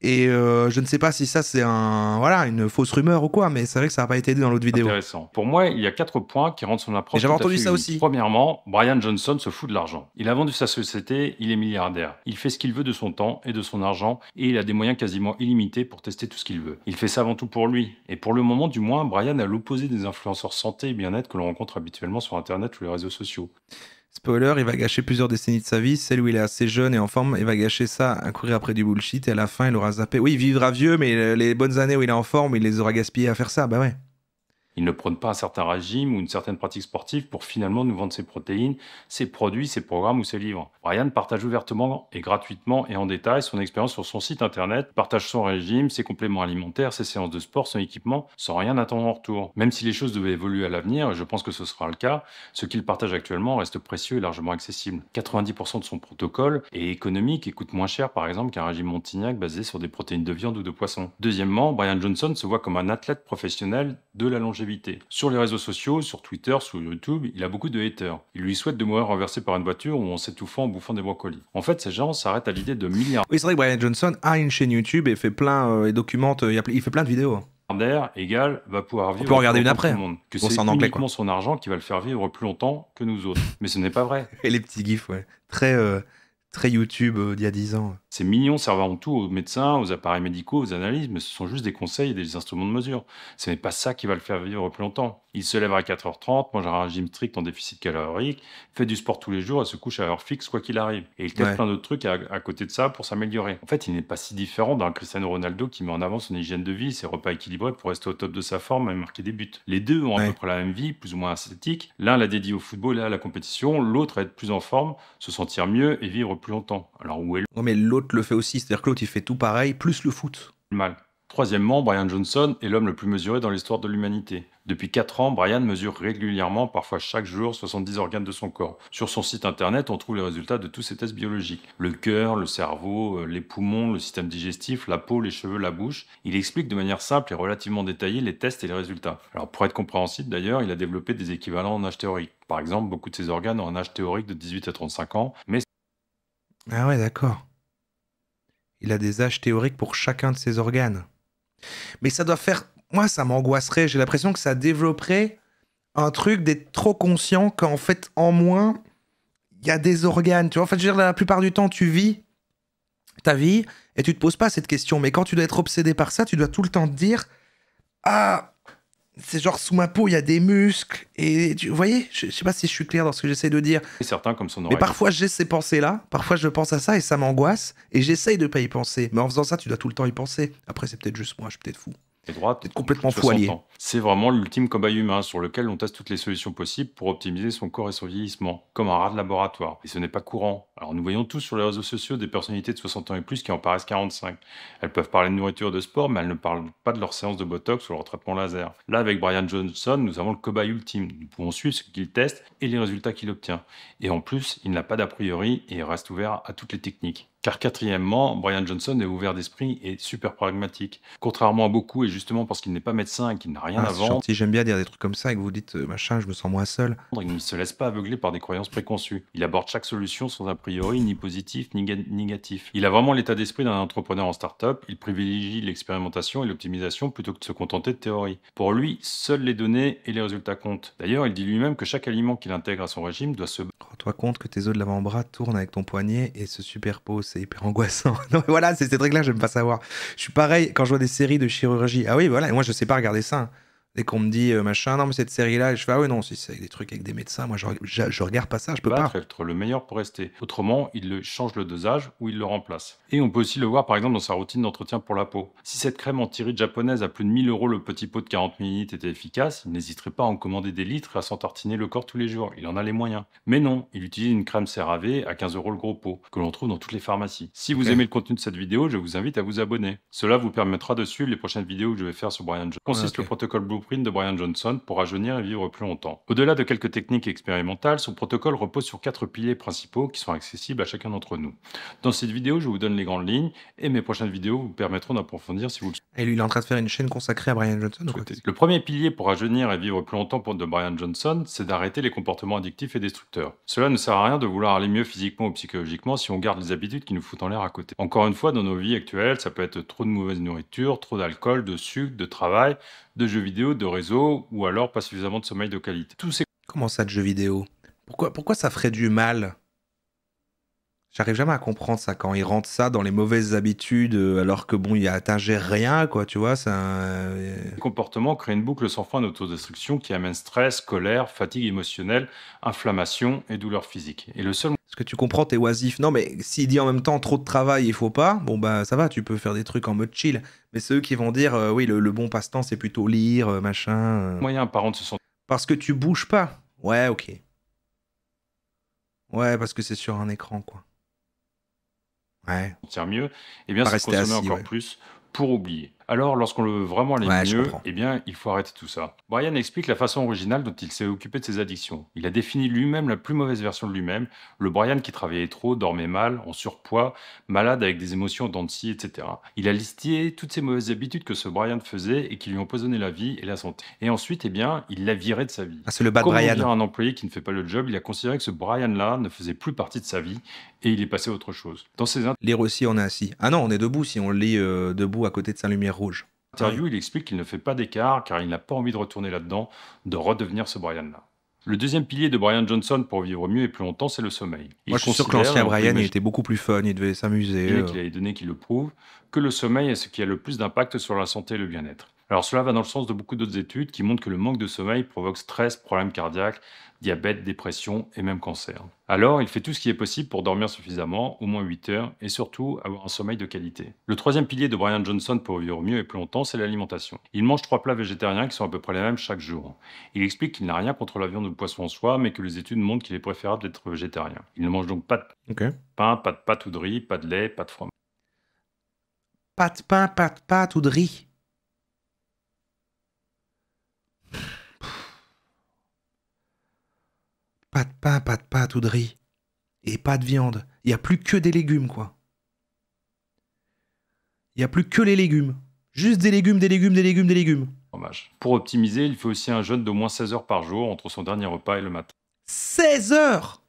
Et euh, je ne sais pas si ça c'est un voilà une fausse rumeur ou quoi, mais c'est vrai que ça n'a pas été dit dans l'autre vidéo. Intéressant. Pour moi, il y a quatre points qui rendent son approche. J'avais entendu ça aussi. Premièrement, Brian Johnson se fout de l'argent. Il a vendu sa société, il est milliardaire. Il fait ce qu'il veut de son temps et de son argent, et il a des moyens quasiment illimités pour tester tout ce qu'il veut. Il fait ça avant tout pour lui. Et pour le moment, du moins, Brian a l'opposé des influenceurs santé et bien-être que l'on rencontre habituellement sur Internet ou les réseaux sociaux. Spoiler, il va gâcher plusieurs décennies de sa vie. Celle où il est assez jeune et en forme, il va gâcher ça à courir après du bullshit. Et à la fin, il aura zappé. Oui, il vivra vieux, mais les bonnes années où il est en forme, il les aura gaspillées à faire ça. Bah ouais. Il ne prône pas un certain régime ou une certaine pratique sportive pour finalement nous vendre ses protéines, ses produits, ses programmes ou ses livres. Brian partage ouvertement et gratuitement et en détail son expérience sur son site internet, partage son régime, ses compléments alimentaires, ses séances de sport, son équipement, sans rien attendre en retour. Même si les choses devaient évoluer à l'avenir, et je pense que ce sera le cas, ce qu'il partage actuellement reste précieux et largement accessible. 90% de son protocole est économique et coûte moins cher par exemple qu'un régime Montignac basé sur des protéines de viande ou de poisson. Deuxièmement, Brian Johnson se voit comme un athlète professionnel de la longévité sur les réseaux sociaux, sur Twitter, sur YouTube, il a beaucoup de haters. Il lui souhaite de mourir renversé par une voiture ou en s'étouffant en bouffant des brocolis. En fait, ces gens s'arrêtent à l'idée de milliards. Oui, c'est vrai que Brian Johnson a une chaîne YouTube et fait plein euh, et documente, euh, il fait plein de vidéos hein. milliardaire égal va pouvoir vivre. On peut regarder une après. Monde, que c'est uniquement son argent qui va le faire vivre plus longtemps que nous autres. Mais ce n'est pas vrai. Et les petits gifs, ouais. Très. Euh, très YouTube euh, d'il y a 10 ans. C'est mignon, ça en tout aux médecins, aux appareils médicaux, aux analyses, mais ce sont juste des conseils et des instruments de mesure. Ce n'est pas ça qui va le faire vivre plus longtemps. Il se lève à 4h30, mange un régime strict en déficit calorique, fait du sport tous les jours et se couche à heure fixe quoi qu'il arrive. Et il teste plein d'autres trucs à, côté de ça pour s'améliorer. En fait, il n'est pas si différent d'un Cristiano Ronaldo qui met en avant son hygiène de vie, ses repas équilibrés pour rester au top de sa forme et marquer des buts. Les deux ont à peu près la même vie, plus ou moins esthétique L'un l'a dédié au football et à la compétition, l'autre à être plus en forme, se sentir mieux et vivre plus longtemps. Alors où est Non, mais l'autre le fait aussi, c'est-à-dire que l'autre, il fait tout pareil, plus le foot. Mal. Troisièmement, Brian Johnson est l'homme le plus mesuré dans l'histoire de l'humanité. Depuis 4 ans, Brian mesure régulièrement, parfois chaque jour, 70 organes de son corps. Sur son site internet, on trouve les résultats de tous ses tests biologiques. Le cœur, le cerveau, euh, les poumons, le système digestif, la peau, les cheveux, la bouche. Il explique de manière simple et relativement détaillée les tests et les résultats. Alors pour être compréhensible d'ailleurs, il a développé des équivalents en âge théorique. Par exemple, beaucoup de ses organes ont un âge théorique de 18 à 35 ans, mais ah ouais, d'accord. Il a des âges théoriques pour chacun de ses organes. Mais ça doit faire... Moi, ça m'angoisserait. J'ai l'impression que ça développerait un truc d'être trop conscient qu'en fait, en moins, il y a des organes. Tu vois, en fait, je veux dire, la plupart du temps, tu vis ta vie et tu te poses pas cette question. Mais quand tu dois être obsédé par ça, tu dois tout le temps te dire Ah, c'est genre sous ma peau, il y a des muscles. Et tu, vous voyez, je, sais pas si je suis clair dans ce que j'essaie de dire. Et certains comme son oreille. Mais parfois j'ai ces pensées-là, parfois je pense à ça et ça m'angoisse, et j'essaye de pas y penser. Mais en faisant ça, tu dois tout le temps y penser. Après, c'est peut-être juste moi, je suis peut-être fou droite. C'est complètement C'est vraiment l'ultime cobaye humain sur lequel on teste toutes les solutions possibles pour optimiser son corps et son vieillissement, comme un rat de laboratoire. Et ce n'est pas courant. Alors nous voyons tous sur les réseaux sociaux des personnalités de 60 ans et plus qui en paraissent 45. Elles peuvent parler de nourriture, de sport, mais elles ne parlent pas de leur séance de botox ou leur traitement laser. Là, avec Brian Johnson, nous avons le cobaye ultime. Nous pouvons suivre ce qu'il teste et les résultats qu'il obtient. Et en plus, il n'a pas d'a priori et reste ouvert à toutes les techniques quatrièmement, Brian Johnson est ouvert d'esprit et super pragmatique. Contrairement à beaucoup, et justement parce qu'il n'est pas médecin et qu'il n'a rien à vendre Si j'aime bien dire des trucs comme ça et que vous dites euh, machin, je me sens moins seul. Il ne se laisse pas aveugler par des croyances préconçues. Il aborde chaque solution sans a priori ni positif ni négatif. Il a vraiment l'état d'esprit d'un entrepreneur en start-up. Il privilégie l'expérimentation et l'optimisation plutôt que de se contenter de théorie. Pour lui, seules les données et les résultats comptent. D'ailleurs, il dit lui-même que chaque aliment qu'il intègre à son régime doit se. Rends-toi compte que tes os de l'avant-bras tournent avec ton poignet et se superposent des hyper angoissant. voilà, c'est très clair, j'aime pas savoir. Je suis pareil quand je vois des séries de chirurgie. Ah oui, voilà, moi je ne sais pas regarder ça. Hein. Dès qu'on me dit euh, machin, non, mais cette série-là, je fais ah oui, non, si c'est des trucs avec des médecins, moi je, regarde pas ça, je peux pas. être le meilleur pour rester. Autrement, il change le dosage ou il le remplace. Et on peut aussi le voir par exemple dans sa routine d'entretien pour la peau. Si cette crème antiride japonaise à plus de 1000 euros le petit pot de 40 ml était efficace, il n'hésiterait pas à en commander des litres et à s'en tartiner le corps tous les jours. Il en a les moyens. Mais non, il utilise une crème CeraVe à 15 euros le gros pot, que l'on trouve dans toutes les pharmacies. Si vous aimez le contenu de cette vidéo, je vous invite à vous abonner. Cela vous permettra de suivre les prochaines vidéos que je vais faire sur Brian Jones. Consiste le protocole Blue de Brian Johnson pour rajeunir et vivre plus longtemps. Au-delà de quelques techniques expérimentales, son protocole repose sur quatre piliers principaux qui sont accessibles à chacun d'entre nous. Dans cette vidéo, je vous donne les grandes lignes et mes prochaines vidéos vous permettront d'approfondir si vous le Et lui, il est en train de faire une chaîne consacrée à Brian Johnson Le premier pilier pour rajeunir et vivre plus longtemps pour de Brian Johnson, c'est d'arrêter les comportements addictifs et destructeurs. Cela ne sert à rien de vouloir aller mieux physiquement ou psychologiquement si on garde les habitudes qui nous foutent en l'air à côté. Encore une fois, dans nos vies actuelles, ça peut être trop de mauvaise nourriture, trop d'alcool, de sucre, de travail, de jeux vidéo, de réseau, ou alors pas suffisamment de sommeil de qualité. Tous ces... Comment ça de jeux vidéo pourquoi, pourquoi ça ferait du mal J'arrive jamais à comprendre ça quand ils rentrent ça dans les mauvaises habitudes euh, alors que bon, il a atteint rien quoi, tu vois, ça comportement euh, comportements créent une boucle sans fin d'autodestruction qui amène stress, colère, fatigue émotionnelle, inflammation et douleur physique. Et le seul parce que tu comprends, t'es oisif. Non, mais s'il dit en même temps trop de travail, il faut pas, bon bah ça va, tu peux faire des trucs en mode chill. Mais ceux qui vont dire, euh, oui, le, bon passe-temps, c'est plutôt lire, euh, machin. Euh. Moyen, par contre, ce sont. Parce que tu bouges pas. Ouais, ok. Ouais, parce que c'est sur un écran, quoi. Ouais. Sentir mieux. Eh bien, ça consommer assis, encore plus pour oublier. Alors, lorsqu'on le veut vraiment aller mieux, eh bien, il faut arrêter tout ça. Brian explique la façon originale dont il s'est occupé de ses addictions. Il a défini lui-même la plus mauvaise version de lui-même, le Brian qui travaillait trop, dormait mal, en surpoids, malade avec des émotions d'anti, etc. Il a listé toutes ces mauvaises habitudes que ce Brian faisait et qui lui ont poisonné la vie et la santé. Et ensuite, eh bien, il l'a viré de sa vie. Ah, c'est le bad Comme Brian. un employé qui ne fait pas le job, il a considéré que ce Brian-là ne faisait plus partie de sa vie et il est passé à autre chose. Dans ses lire aussi, on est assis. Ah non, on est debout si on lit euh, debout à côté de saint lumière rouge. Interview, il explique qu'il ne fait pas d'écart car il n'a pas envie de retourner là-dedans, de redevenir ce Brian-là. Le deuxième pilier de Brian Johnson pour vivre mieux et plus longtemps, c'est le sommeil. Moi, je suis sûr que l'ancien Brian, il était beaucoup plus fun, il devait s'amuser. Il y euh. a donné données qui le prouvent, que le sommeil est ce qui a le plus d'impact sur la santé et le bien-être. Alors cela va dans le sens de beaucoup d'autres études qui montrent que le manque de sommeil provoque stress, problèmes cardiaques, diabète, dépression et même cancer. Alors il fait tout ce qui est possible pour dormir suffisamment, au moins 8 heures, et surtout avoir un sommeil de qualité. Le troisième pilier de Brian Johnson pour vivre mieux et plus longtemps, c'est l'alimentation. Il mange trois plats végétariens qui sont à peu près les mêmes chaque jour. Il explique qu'il n'a rien contre la viande ou le poisson en soi, mais que les études montrent qu'il est préférable d'être végétarien. Il ne mange donc pas de pain, pas de pâte ou de riz, pas de lait, pas de fromage. Pas de pain, pas de pâte ou de riz Pas de pain, pas de pâte ou de riz. Et pas de viande. Il n'y a plus que des légumes, quoi. Il n'y a plus que les légumes. Juste des légumes, des légumes, des légumes, des légumes. Pour optimiser, il fait aussi un jeûne d'au moins 16 heures par jour entre son dernier repas et le matin. 16 heures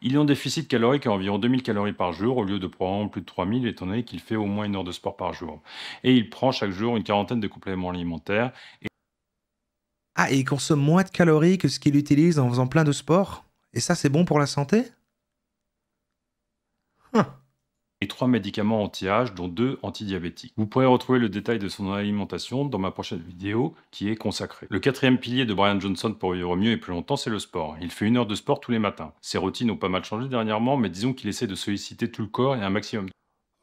Il est en déficit calorique à environ 2000 calories par jour au lieu de prendre plus de 3000 étant donné qu'il fait au moins une heure de sport par jour. Et il prend chaque jour une quarantaine de compléments alimentaires. Et ah, et il consomme moins de calories que ce qu'il utilise en faisant plein de sport Et ça, c'est bon pour la santé hein. Et trois médicaments anti-âge, dont deux antidiabétiques. Vous pourrez retrouver le détail de son alimentation dans ma prochaine vidéo qui est consacrée. Le quatrième pilier de Brian Johnson pour vivre mieux et plus longtemps, c'est le sport. Il fait une heure de sport tous les matins. Ses routines ont pas mal changé dernièrement, mais disons qu'il essaie de solliciter tout le corps et un maximum.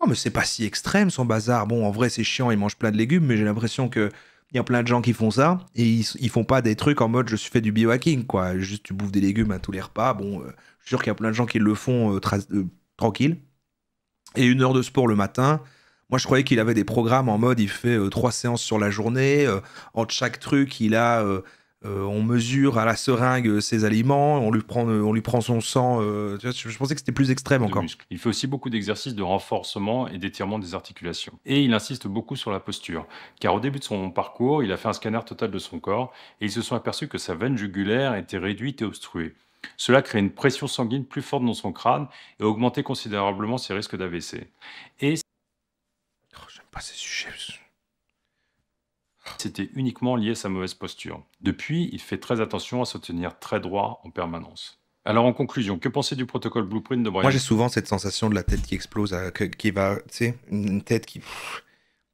Oh, mais c'est pas si extrême son bazar. Bon, en vrai, c'est chiant, il mange plein de légumes, mais j'ai l'impression que il y a plein de gens qui font ça et ils, font pas des trucs en mode je suis fait du biohacking quoi juste tu bouffes des légumes à tous les repas bon euh, je suis sûr qu'il y a plein de gens qui le font euh, euh, tranquille et une heure de sport le matin moi je croyais qu'il avait des programmes en mode il fait trois séances sur la journée entre chaque truc il a euh, on mesure à la seringue euh, ses aliments, on lui prend, euh, on lui prend son sang. je pensais que c'était plus extrême encore. Il fait aussi beaucoup d'exercices de renforcement et d'étirement des articulations. Et il insiste beaucoup sur la posture, car au début de son parcours, il a fait un scanner total de son corps et ils se sont aperçus que sa veine jugulaire était réduite et obstruée. Cela crée une pression sanguine plus forte dans son crâne et augmentait considérablement ses risques d'AVC. Et... Oh, j'aime pas ces sujets. C'était uniquement lié à sa mauvaise posture. Depuis, il fait très attention à se tenir très droit en permanence. Alors en conclusion, que penser du protocole Blueprint de Brian Moi j'ai souvent cette sensation de la tête qui explose, euh, qui va, tu sais, une tête qui,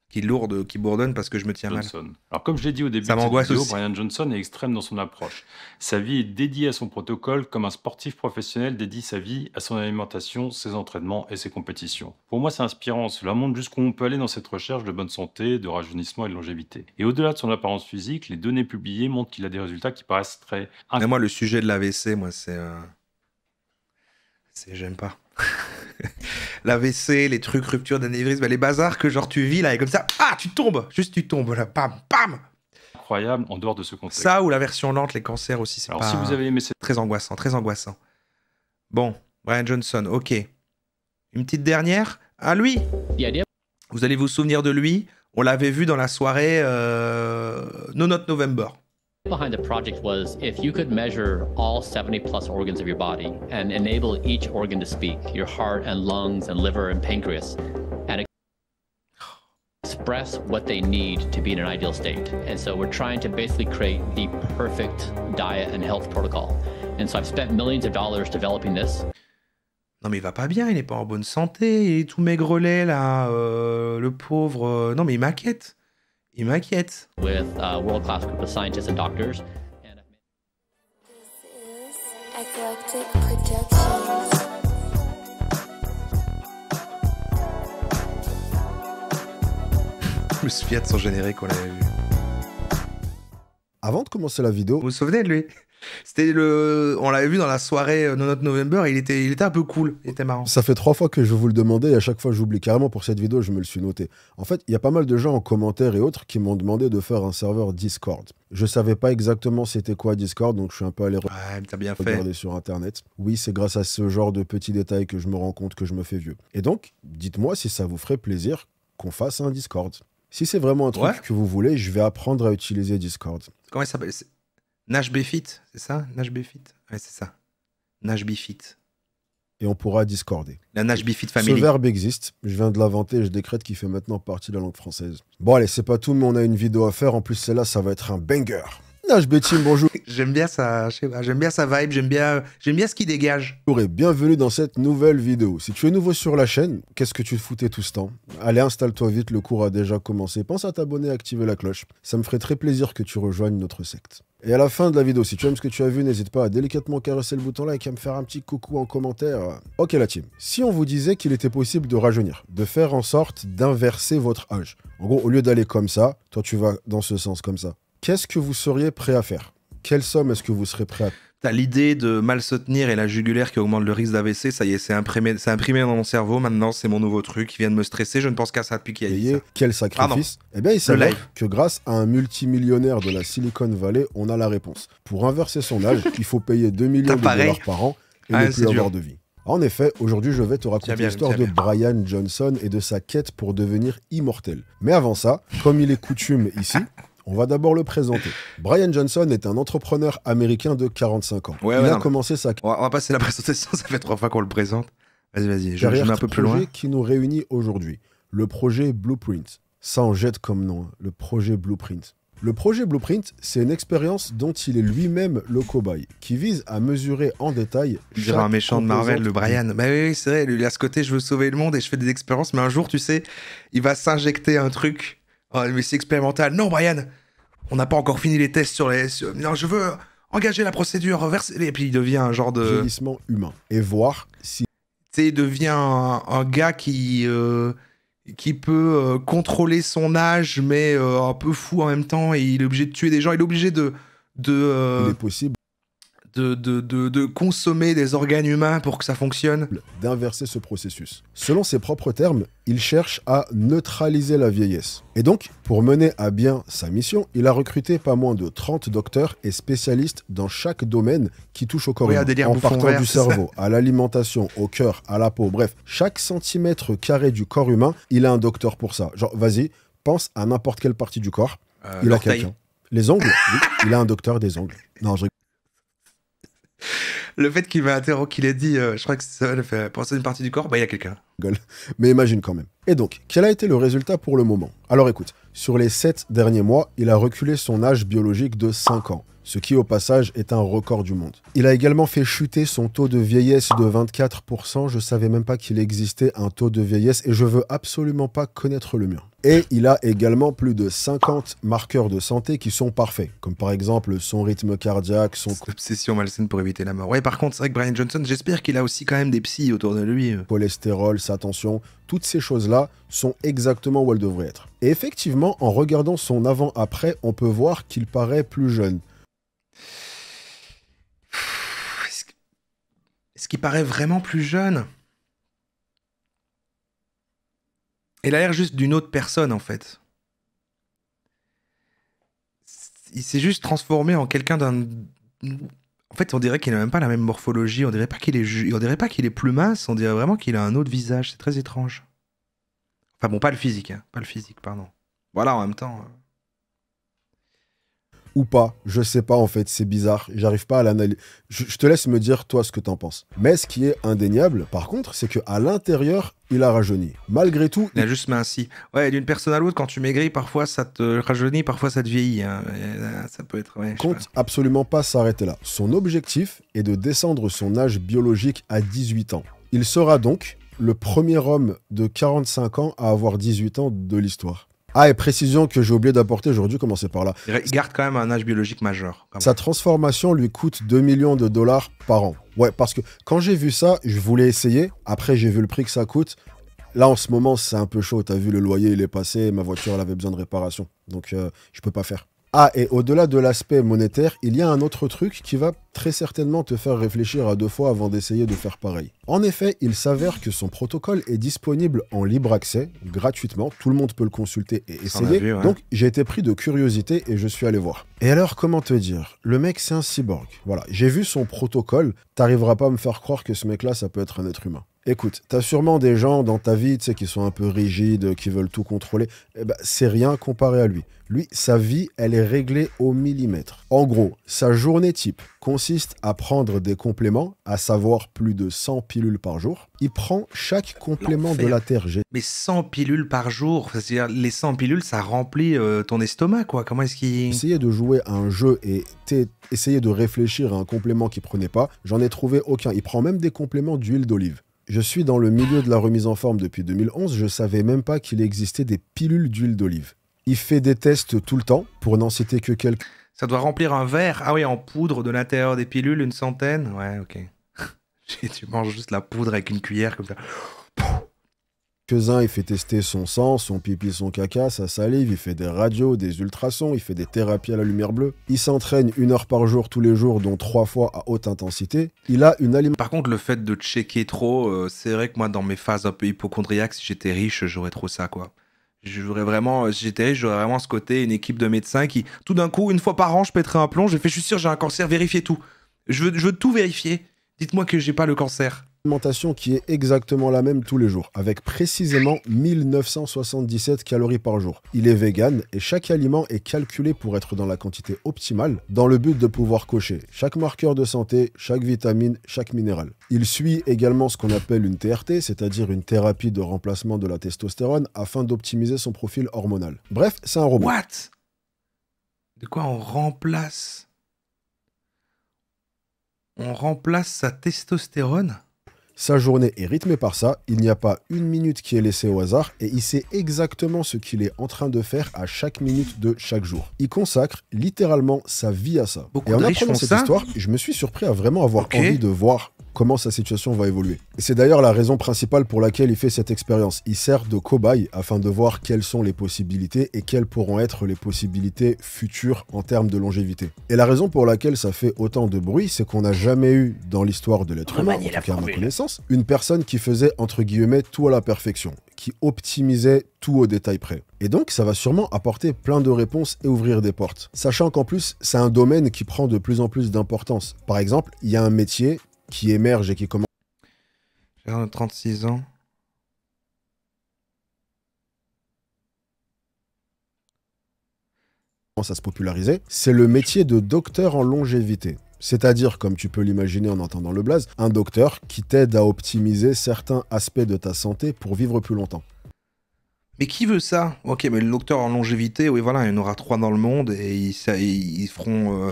qui lourde, qui bourdonne parce que je me tiens Johnson. mal. Alors comme je l'ai dit au début de Brian Johnson est extrême dans son approche. Sa vie est dédiée à son protocole comme un sportif professionnel dédie sa vie à son alimentation, ses entraînements et ses compétitions. Pour moi, c'est inspirant. Cela montre jusqu'où on peut aller dans cette recherche de bonne santé, de rajeunissement et de longévité. Et au-delà de son apparence physique, les données publiées montrent qu'il a des résultats qui paraissent très. Mais moi, le sujet de l'AVC, moi, c'est, euh, c'est j'aime pas. L'AVC, les trucs, rupture d'anévrisme, les bazars que genre tu vis là et comme ça, ah, tu tombes, juste tu tombes là, pam, pam Incroyable en dehors de ce contexte. Ça ou la version lente, les cancers aussi, c'est si vous avez Très angoissant, très angoissant. Bon, Brian Johnson, ok. Une petite dernière à lui Vous allez vous souvenir de lui, on l'avait vu dans la soirée euh, No Not November. behind the project was if you could measure all 70 plus organs of your body and enable each organ to speak your heart and lungs and liver and pancreas and express what they need to be in an ideal state and so we're trying to basically create the perfect diet and health protocol and so i've spent millions of dollars developing this Non mais il va pas bien, il n'est pas en bonne santé, il est tout maigrelet là, euh, le pauvre. Euh, non mais il m'inquiète. il m'inquiète. With a uh, world class group of scientists and doctors. And... This is sont générés son générique qu'on l'avait vu. Avant de commencer la vidéo. Vous vous souvenez de lui c'était le, on l'avait vu dans la soirée de euh, notre il était, il était un peu cool, il était marrant. Ça fait trois fois que je vous le demandais et à chaque fois j'oublie carrément pour cette vidéo, je me le suis noté. En fait, il y a pas mal de gens en commentaire et autres qui m'ont demandé de faire un serveur Discord. Je savais pas exactement c'était quoi Discord, donc je suis un peu allé regarder sur internet. Oui, c'est grâce à ce genre de petits détails que je me rends compte que je me fais vieux. Et donc, dites-moi si ça vous ferait plaisir qu'on fasse un Discord. Si c'est vraiment un truc que vous voulez, je vais apprendre à utiliser Discord. Comment il s'appelle Nash Befit, c'est ça Nash Befit Ouais, c'est ça. Nash Befit. Et on pourra discorder. La Nash Bifit Family. Ce verbe existe. Je viens de l'inventer je décrète qu'il fait maintenant partie de la langue française. Bon, allez, c'est pas tout, mais on a une vidéo à faire. En plus, celle-là, ça va être un banger. Nash bonjour. j'aime bien ça, j'aime bien sa vibe, j'aime bien, j'aime bien ce qu'il dégage. Bonjour et bienvenue dans cette nouvelle vidéo. Si tu es nouveau sur la chaîne, qu'est-ce que tu te foutais tout ce temps Allez, installe-toi vite, le cours a déjà commencé. Pense à t'abonner et activer la cloche. Ça me ferait très plaisir que tu rejoignes notre secte. Et à la fin de la vidéo, si tu aimes ce que tu as vu, n'hésite pas à délicatement caresser le bouton là et à me faire un petit coucou en commentaire. Ok la team, si on vous disait qu'il était possible de rajeunir, de faire en sorte d'inverser votre âge, en gros, au lieu d'aller comme ça, toi tu vas dans ce sens comme ça qu'est-ce que vous seriez prêt à faire Quelle somme est-ce que vous serez prêt à T'as l'idée de mal soutenir et la jugulaire qui augmente le risque d'AVC, ça y est, c'est imprimé, dans mon cerveau, maintenant c'est mon nouveau truc, qui vient de me stresser, je ne pense qu'à ça depuis qu'il y a ça. Quel sacrifice Eh bien, il s'avère que grâce à un multimillionnaire de la Silicon Valley, on a la réponse. Pour inverser son âge, il faut payer 2 millions de dollars par an et ah, ne plus avoir de vie. En effet, aujourd'hui, je vais te raconter l'histoire de Brian Johnson et de sa quête pour devenir immortel. Mais avant ça, comme il est coutume ici, On va d'abord le présenter. Brian Johnson est un entrepreneur américain de 45 ans. il a commencé sa... On va, passer la présentation, ça fait trois fois qu'on le présente. Vas-y, vas-y, je, mets un peu plus loin. qui nous réunit aujourd'hui, le projet Blueprint. Ça en jette comme nom, hein, le projet Blueprint. Le projet Blueprint, c'est une expérience dont il est lui-même le cobaye, qui vise à mesurer en détail. Je un méchant de Marvel, le Brian. Mais bah oui, c'est vrai, il a ce côté je veux sauver le monde et je fais des expériences, mais un jour, tu sais, il va s'injecter un truc Oh, mais c'est expérimental. Non, Brian, on n'a pas encore fini les tests sur les. Non, je veux engager la procédure, vers... Et puis il devient un genre de. Vieillissement humain. Et voir si. Tu sais, il devient un, gars qui. Euh, qui peut euh, contrôler son âge, mais euh, un peu fou en même temps, et il est obligé de tuer des gens, il est obligé de. de il possible de, consommer des organes humains pour que ça fonctionne D'inverser ce processus. Selon ses propres termes, il cherche à neutraliser la vieillesse. Et donc, pour mener à bien sa mission, il a recruté pas moins de 30 docteurs et spécialistes dans chaque domaine qui touche au corps humain. En partant du cerveau, à l'alimentation, au cœur, à la peau, bref, chaque centimètre carré du corps humain, il a un docteur pour ça. Genre, vas-y, pense à n'importe quelle partie du corps, euh, il a quelqu'un. Les ongles, il a un docteur des ongles. Non, je le fait qu'il m'a interrogé, qu'il ait dit, euh, je crois que ça le fait penser une partie du corps, bah il y a quelqu'un. Mais imagine quand même. Et donc, quel a été le résultat pour le moment Alors écoute, sur les 7 derniers mois, il a reculé son âge biologique de 5 ans ce qui au passage est un record du monde. Il a également fait chuter son taux de vieillesse de 24%, je savais même pas qu'il existait un taux de vieillesse et je veux absolument pas connaître le mien. Et il a également plus de 50 marqueurs de santé qui sont parfaits, comme par exemple son rythme cardiaque, son... obsession malsaine pour éviter la mort. Ouais, par contre, c'est vrai que Brian Johnson, j'espère qu'il a aussi quand même des psys autour de lui. Euh. Cholestérol, sa tension, toutes ces choses-là sont exactement où elles devraient être. Et effectivement, en regardant son avant-après, on peut voir qu'il paraît plus jeune. ce qui paraît vraiment plus jeune. Il a l'air juste d'une autre personne en fait. Il s'est juste transformé en quelqu'un d'un. En fait, on dirait qu'il n'a même pas la même morphologie. On dirait pas qu'il est, on dirait pas qu'il est plus mince. On dirait vraiment qu'il a un autre visage. C'est très étrange. Enfin bon, pas le physique, hein. pas le physique, pardon. Voilà, en même temps. Euh ou pas. Je sais pas en fait, c'est bizarre. J'arrive pas à l'analyser. Je, te laisse me dire toi ce que t'en penses. Mais ce qui est indéniable, par contre, c'est que à l'intérieur, il a rajeuni. Malgré tout, il a juste minci. Ouais, d'une personne à l'autre, quand tu maigris, parfois ça te rajeunit, parfois ça te vieillit. Hein. Ça peut être. Ouais, compte absolument pas s'arrêter là. Son objectif est de descendre son âge biologique à 18 ans. Il sera donc le premier homme de 45 ans à avoir 18 ans de l'histoire. Ah, et précision que j'ai oublié d'apporter aujourd'hui, commencer par là. Il garde quand même un âge biologique majeur. Sa transformation lui coûte 2 millions de dollars par an. Ouais, parce que quand j'ai vu ça, je voulais essayer. Après, j'ai vu le prix que ça coûte. Là, en ce moment, c'est un peu chaud. T'as vu, le loyer, il est passé. Ma voiture, elle avait besoin de réparation. Donc, euh, je peux pas faire. Ah, et au-delà de l'aspect monétaire, il y a un autre truc qui va très certainement te faire réfléchir à deux fois avant d'essayer de faire pareil. En effet, il s'avère que son protocole est disponible en libre accès, gratuitement, tout le monde peut le consulter et essayer, donc j'ai été pris de curiosité et je suis allé voir. Et alors, comment te dire Le mec, c'est un cyborg. Voilà, j'ai vu son protocole, t'arriveras pas à me faire croire que ce mec-là, ça peut être un être humain. Écoute, t'as sûrement des gens dans ta vie, tu sais, qui sont un peu rigides, qui veulent tout contrôler. Eh ben, c'est rien comparé à lui. Lui, sa vie, elle est réglée au millimètre. En gros, sa journée type consiste à prendre des compléments, à savoir plus de 100 pilules par jour. Il prend chaque complément de la Terre. Mais 100 pilules par jour, c'est-à-dire les 100 pilules, ça remplit euh, ton estomac, quoi. Comment est-ce qu'il... Essayez de jouer à un jeu et essayer de réfléchir à un complément qu'il prenait pas. J'en ai trouvé aucun. Il prend même des compléments d'huile d'olive. Je suis dans le milieu de la remise en forme depuis 2011, je savais même pas qu'il existait des pilules d'huile d'olive. Il fait des tests tout le temps, pour n'en citer que quelques... Ça doit remplir un verre, ah oui, en poudre de l'intérieur des pilules, une centaine Ouais, ok. tu manges juste la poudre avec une cuillère comme ça quelques-uns, il fait tester son sang, son pipi, son caca, sa salive, il fait des radios, des ultrasons, il fait des thérapies à la lumière bleue. Il s'entraîne une heure par jour tous les jours, dont trois fois à haute intensité. Il a une alimentation. Par contre, le fait de checker trop, euh, c'est vrai que moi, dans mes phases un peu hypochondriaques, si j'étais riche, j'aurais trop ça, quoi. J'aurais vraiment, euh, si j'étais riche, j'aurais vraiment ce côté, une équipe de médecins qui, tout d'un coup, une fois par an, je pèterais un plomb, je fais, je suis sûr, j'ai un cancer, vérifiez tout. Je veux, je veux tout vérifier. Dites-moi que j'ai pas le cancer alimentation qui est exactement la même tous les jours, avec précisément 1977 calories par jour. Il est vegan et chaque aliment est calculé pour être dans la quantité optimale, dans le but de pouvoir cocher chaque marqueur de santé, chaque vitamine, chaque minéral. Il suit également ce qu'on appelle une TRT, c'est-à-dire une thérapie de remplacement de la testostérone, afin d'optimiser son profil hormonal. Bref, c'est un robot. What De quoi on remplace On remplace sa testostérone sa journée est rythmée par ça, il n'y a pas une minute qui est laissée au hasard et il sait exactement ce qu'il est en train de faire à chaque minute de chaque jour. Il consacre littéralement sa vie à ça. et en apprenant cette histoire, je me suis surpris à vraiment avoir envie de voir comment sa situation va évoluer. c'est d'ailleurs la raison principale pour laquelle il fait cette expérience. Il sert de cobaye afin de voir quelles sont les possibilités et quelles pourront être les possibilités futures en termes de longévité. Et la raison pour laquelle ça fait autant de bruit, c'est qu'on n'a jamais eu dans l'histoire de l'être humain, en tout à connaissance, une personne qui faisait entre guillemets tout à la perfection, qui optimisait tout au détail près. Et donc, ça va sûrement apporter plein de réponses et ouvrir des portes. Sachant qu'en plus, c'est un domaine qui prend de plus en plus d'importance. Par exemple, il y a un métier qui émerge et qui commence. 36 ans. à se populariser, c'est le métier de docteur en longévité. C'est-à-dire, comme tu peux l'imaginer en entendant le blaze, un docteur qui t'aide à optimiser certains aspects de ta santé pour vivre plus longtemps. Mais qui veut ça Ok, mais le docteur en longévité, oui voilà, il y en aura trois dans le monde et ils, ils feront... Euh,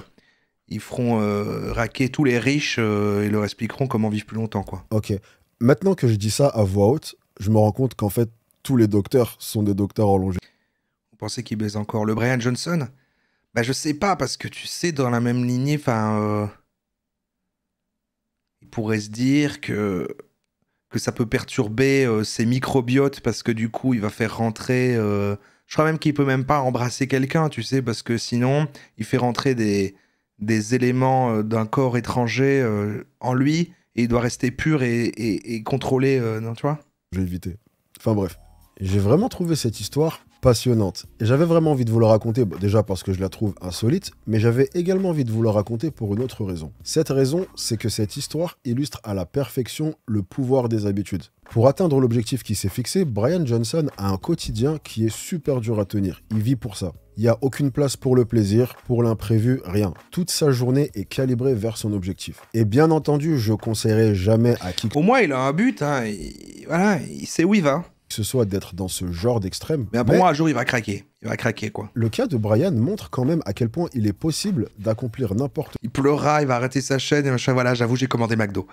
ils feront euh, raquer tous les riches euh, et leur expliqueront comment vivre plus longtemps. Quoi. Ok. Maintenant que je dis ça à voix haute, je me rends compte qu'en fait, tous les docteurs sont des docteurs en longévité. Vous pensez qu'ils baisent encore le Brian Johnson Bah, je sais pas, parce que tu sais, dans la même lignée, enfin. Euh, il pourrait se dire que. que ça peut perturber ses microbiotes, parce que du coup, il va faire rentrer. je crois même qu'il peut même pas embrasser quelqu'un, tu sais, parce que sinon, il fait rentrer des des éléments euh, d'un corps étranger euh, en lui et il doit rester pur et, contrôlé, euh, non, tu vois J'ai évité. Enfin bref, j'ai vraiment trouvé cette histoire passionnante. Et j'avais vraiment envie de vous la raconter, déjà parce que je la trouve insolite, mais j'avais également envie de vous la raconter pour une autre raison. Cette raison, c'est que cette histoire illustre à la perfection le pouvoir des habitudes. Pour atteindre l'objectif qui s'est fixé, Brian Johnson a un quotidien qui est super dur à tenir. Il vit pour ça. Il n'y a aucune place pour le plaisir, pour l'imprévu, rien. Toute sa journée est calibrée vers son objectif. Et bien entendu, je conseillerais jamais à qui. Pour moi, il a un but. Hein, Voilà, il sait où il va que ce soit d'être dans ce genre d'extrême. Mais pour moi, un jour, il va craquer. Il va craquer, quoi. Le cas de Brian montre quand même à quel point il est possible d'accomplir n'importe quoi. Il pleura, il va arrêter sa chaîne et machin. Voilà, j'avoue, j'ai commandé McDo.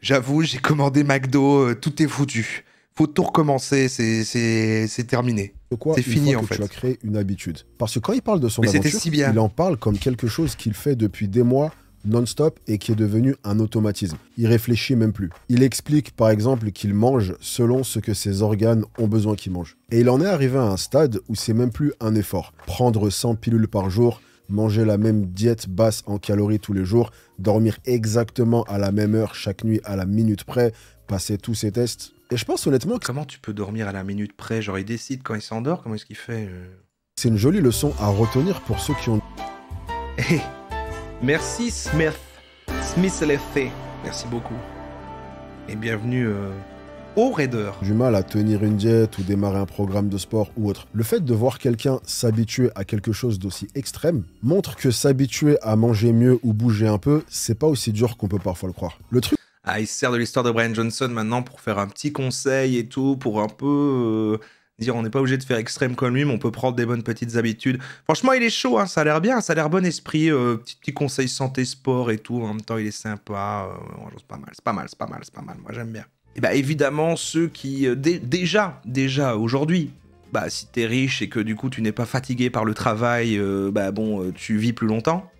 J'avoue, j'ai commandé McDo, euh, tout est foutu faut tout recommencer, c'est terminé. C'est fini en fait. Tu as créé une habitude. Parce que quand il parle de son aventure, il en parle comme quelque chose qu'il fait depuis des mois non-stop et qui est devenu un automatisme. Il réfléchit même plus. Il explique par exemple qu'il mange selon ce que ses organes ont besoin qu'il mange. Et il en est arrivé à un stade où c'est même plus un effort. Prendre 100 pilules par jour, manger la même diète basse en calories tous les jours, dormir exactement à la même heure chaque nuit à la minute près, passer tous ses tests, et je pense honnêtement que. Comment tu peux dormir à la minute près Genre, il décide quand il s'endort, comment est-ce qu'il fait euh? C'est une jolie leçon à retenir pour ceux qui ont. Eh, eh. merci Smith. Smith fait Merci beaucoup. Et bienvenue euh, au Raider. Du mal à tenir une diète ou démarrer un programme de sport ou autre. Le fait de voir quelqu'un s'habituer à quelque chose d'aussi extrême montre que s'habituer à manger mieux ou bouger un peu, c'est pas aussi dur qu'on peut parfois le croire. Le truc ah, il se sert de l'histoire de Brian Johnson maintenant pour faire un petit conseil et tout, pour un peu euh, dire on n'est pas obligé de faire extrême comme lui, mais on peut prendre des bonnes petites habitudes. Franchement, il est chaud, hein, ça a l'air bien, ça a l'air bon esprit, euh, petit, conseil santé, sport et tout. En même temps, il est sympa. Euh, c'est pas mal, c'est pas mal, c'est pas mal, c'est pas mal. Moi, j'aime bien. Et bien bah, évidemment, ceux qui déjà, déjà aujourd'hui, bah si t'es riche et que du coup tu n'es pas fatigué par le travail, bah bon, tu vis plus longtemps.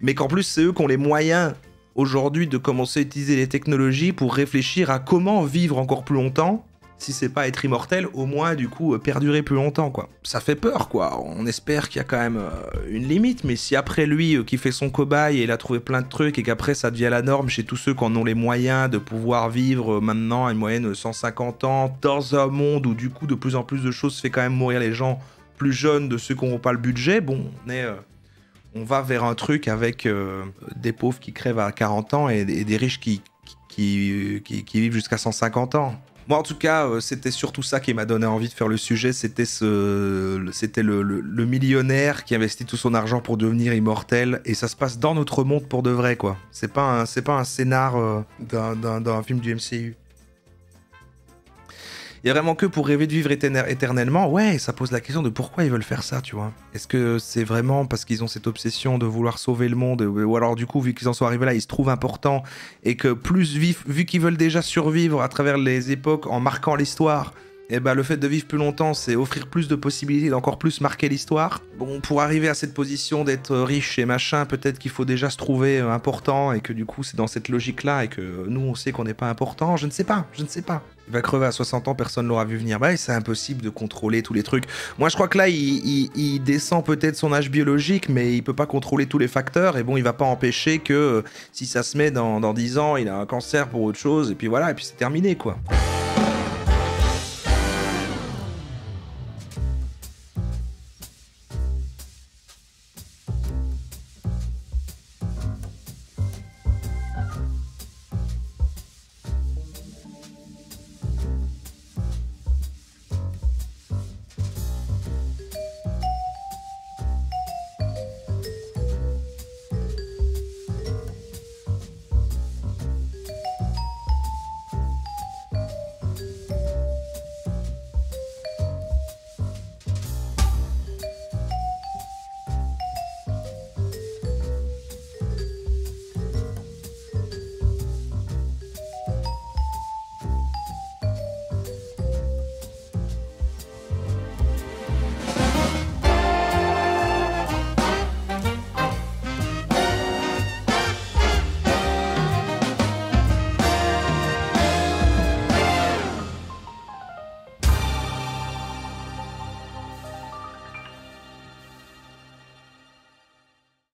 Mais qu'en plus c'est eux qui ont les moyens aujourd'hui de commencer à utiliser les technologies pour réfléchir à comment vivre encore plus longtemps. Si c'est pas être immortel, au moins du coup perdurer plus longtemps quoi. Ça fait peur quoi. On espère qu'il y a quand même euh, une limite, mais si après lui euh, qui fait son cobaye et il a trouvé plein de trucs et qu'après ça devient la norme chez tous ceux qui en ont les moyens de pouvoir vivre euh, maintenant à une moyenne de 150 ans dans un monde où du coup de plus en plus de choses fait quand même mourir les gens plus jeunes de ceux qui n'auront pas le budget, bon, on est on va vers un truc avec euh, des pauvres qui crèvent à 40 ans et, des riches qui, qui, qui, vivent jusqu'à 150 ans. Moi, en tout cas, euh, c'était surtout ça qui m'a donné envie de faire le sujet. C'était ce, c'était le, millionnaire qui investit tout son argent pour devenir immortel, et ça se passe dans notre monde pour de vrai, quoi. C'est pas un, c'est pas un scénar euh, d'un, film du MCU il y a vraiment que pour rêver de vivre éternellement. Ouais, ça pose la question de pourquoi ils veulent faire ça, tu vois. Est-ce que c'est vraiment parce qu'ils ont cette obsession de vouloir sauver le monde, ou alors du coup, vu qu'ils en sont arrivés là, ils se trouvent importants et que plus vif, vu qu'ils veulent déjà survivre à travers les époques en marquant l'histoire et eh ben, le fait de vivre plus longtemps, c'est offrir plus de possibilités d'encore plus marquer l'histoire. Bon, pour arriver à cette position d'être riche et machin, peut-être qu'il faut déjà se trouver euh, important et que du coup, c'est dans cette logique-là et que nous, on sait qu'on n'est pas important. Je ne sais pas, je ne sais pas. Il va crever à 60 ans, personne l'aura vu venir. Bah, c'est impossible de contrôler tous les trucs. Moi, je crois que là, il, descend peut-être son âge biologique, mais il peut pas contrôler tous les facteurs. Et bon, il va pas empêcher que euh, si ça se met dans, dans 10 ans, il a un cancer pour autre chose. Et puis voilà, et puis c'est terminé, quoi.